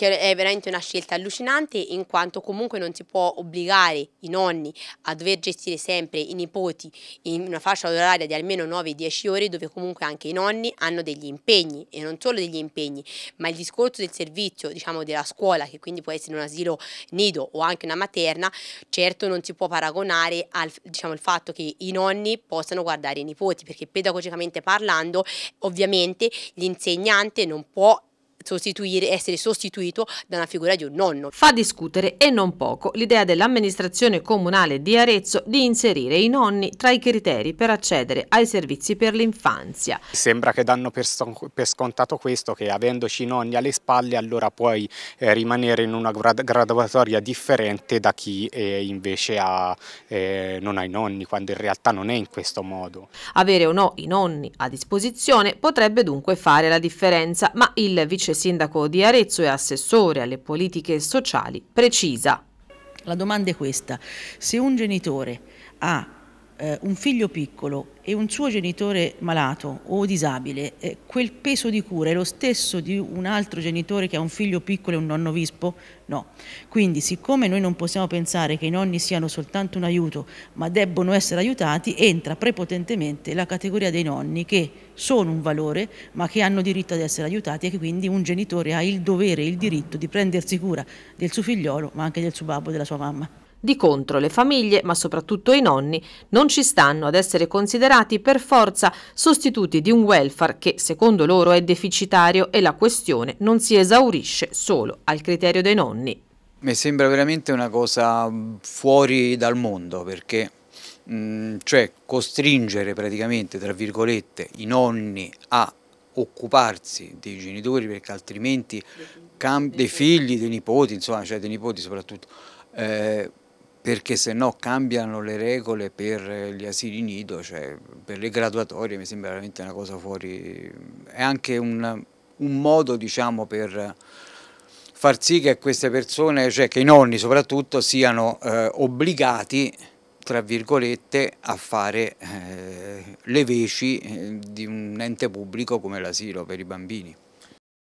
perché è veramente una scelta allucinante in quanto comunque non si può obbligare i nonni a dover gestire sempre i nipoti in una fascia oraria di almeno 9-10 ore dove comunque anche i nonni hanno degli impegni e non solo degli impegni ma il discorso del servizio diciamo della scuola che quindi può essere un asilo nido o anche una materna certo non si può paragonare al diciamo, il fatto che i nonni possano guardare i nipoti perché pedagogicamente parlando ovviamente l'insegnante non può essere sostituito da una figura di un nonno. Fa discutere e non poco l'idea dell'amministrazione comunale di Arezzo di inserire i nonni tra i criteri per accedere ai servizi per l'infanzia. Sembra che danno per, per, scontato questo, che avendoci i nonni alle spalle allora puoi eh, rimanere in una grad graduatoria differente da chi eh, invece ha, eh, non ha i nonni, quando in realtà non è in questo modo. Avere o no i nonni a disposizione potrebbe dunque fare la differenza, ma il vice vice sindaco di Arezzo e assessore alle politiche sociali, precisa. La domanda è questa, se un genitore ha eh, un figlio piccolo e un suo genitore malato o disabile, eh, quel peso di cura è lo stesso di un altro genitore che ha un figlio piccolo e un nonno vispo? No. Quindi siccome noi non possiamo pensare che i nonni siano soltanto un aiuto, ma debbono essere aiutati, entra prepotentemente la categoria dei nonni che sono un valore, ma che hanno diritto ad essere aiutati e che quindi un genitore ha il dovere e il diritto di prendersi cura del suo figliolo, ma anche del suo babbo e della sua mamma. Di contro le famiglie, ma soprattutto i nonni, non ci stanno ad essere considerati per forza sostituti di un welfare che secondo loro è deficitario e la questione non si esaurisce solo al criterio dei nonni. Mi sembra veramente una cosa fuori dal mondo perché mh, mm, cioè costringere praticamente tra virgolette i nonni a occuparsi dei genitori perché altrimenti dei figli, dei nipoti, insomma, cioè dei nipoti soprattutto, eh, perché se no cambiano le regole per gli asili nido, cioè per le graduatorie mi sembra veramente una cosa fuori, è anche un, un modo diciamo, per far sì che queste persone, cioè che i nonni soprattutto siano eh, obbligati tra virgolette a fare eh, le veci eh, di un ente pubblico come l'asilo per i bambini.